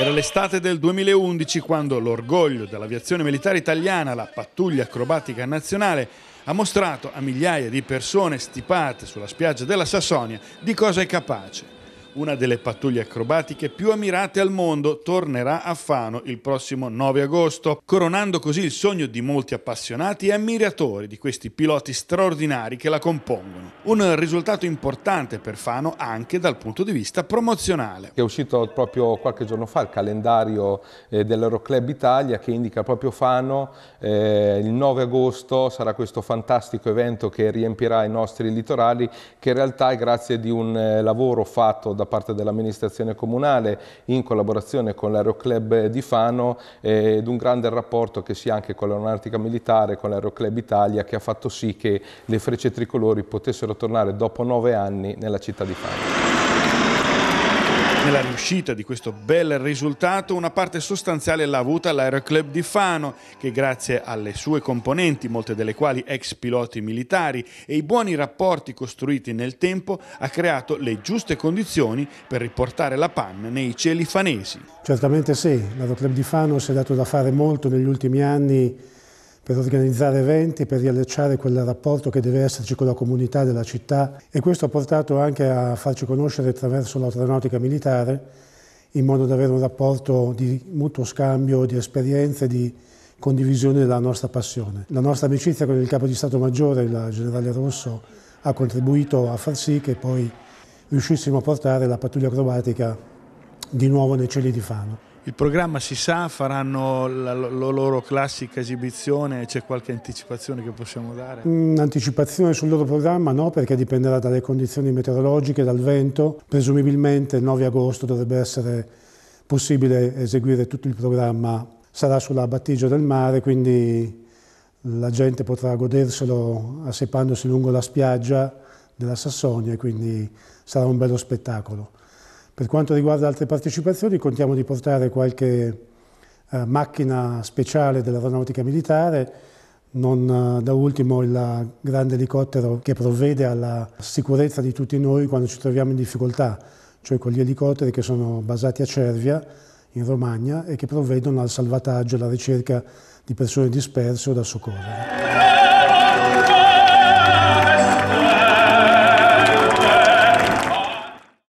Era l'estate del 2011 quando l'orgoglio dell'aviazione militare italiana, la pattuglia acrobatica nazionale, ha mostrato a migliaia di persone stipate sulla spiaggia della Sassonia di cosa è capace una delle pattuglie acrobatiche più ammirate al mondo, tornerà a Fano il prossimo 9 agosto, coronando così il sogno di molti appassionati e ammiratori di questi piloti straordinari che la compongono. Un risultato importante per Fano anche dal punto di vista promozionale. È uscito proprio qualche giorno fa il calendario eh, dell'Euroclub Italia che indica proprio Fano, eh, il 9 agosto sarà questo fantastico evento che riempirà i nostri litorali che in realtà è grazie di un eh, lavoro fatto da parte dell'amministrazione comunale in collaborazione con l'Aeroclub di Fano ed un grande rapporto che si ha anche con l'aeronautica militare, con l'Aeroclub Italia che ha fatto sì che le frecce tricolori potessero tornare dopo nove anni nella città di Fano. Nella riuscita di questo bel risultato una parte sostanziale l'ha avuta l'Aeroclub di Fano che grazie alle sue componenti, molte delle quali ex piloti militari e i buoni rapporti costruiti nel tempo ha creato le giuste condizioni per riportare la PAN nei cieli fanesi. Certamente sì, l'Aeroclub di Fano si è dato da fare molto negli ultimi anni per organizzare eventi, per riallacciare quel rapporto che deve esserci con la comunità della città e questo ha portato anche a farci conoscere attraverso l'autoronautica militare in modo da avere un rapporto di mutuo scambio, di esperienze, di condivisione della nostra passione. La nostra amicizia con il Capo di Stato Maggiore, il Generale Rosso, ha contribuito a far sì che poi riuscissimo a portare la pattuglia acrobatica di nuovo nei cieli di Fano. Il programma si sa, faranno la, la loro classica esibizione, c'è qualche anticipazione che possiamo dare? Un'anticipazione mm, sul loro programma no, perché dipenderà dalle condizioni meteorologiche, dal vento. Presumibilmente il 9 agosto dovrebbe essere possibile eseguire tutto il programma. Sarà sulla battigia del mare, quindi la gente potrà goderselo assepandosi lungo la spiaggia della Sassonia, quindi sarà un bello spettacolo. Per quanto riguarda altre partecipazioni, contiamo di portare qualche eh, macchina speciale dell'aeronautica militare, non eh, da ultimo il grande elicottero che provvede alla sicurezza di tutti noi quando ci troviamo in difficoltà, cioè con gli elicotteri che sono basati a Cervia, in Romagna, e che provvedono al salvataggio e alla ricerca di persone disperse o da soccorrere.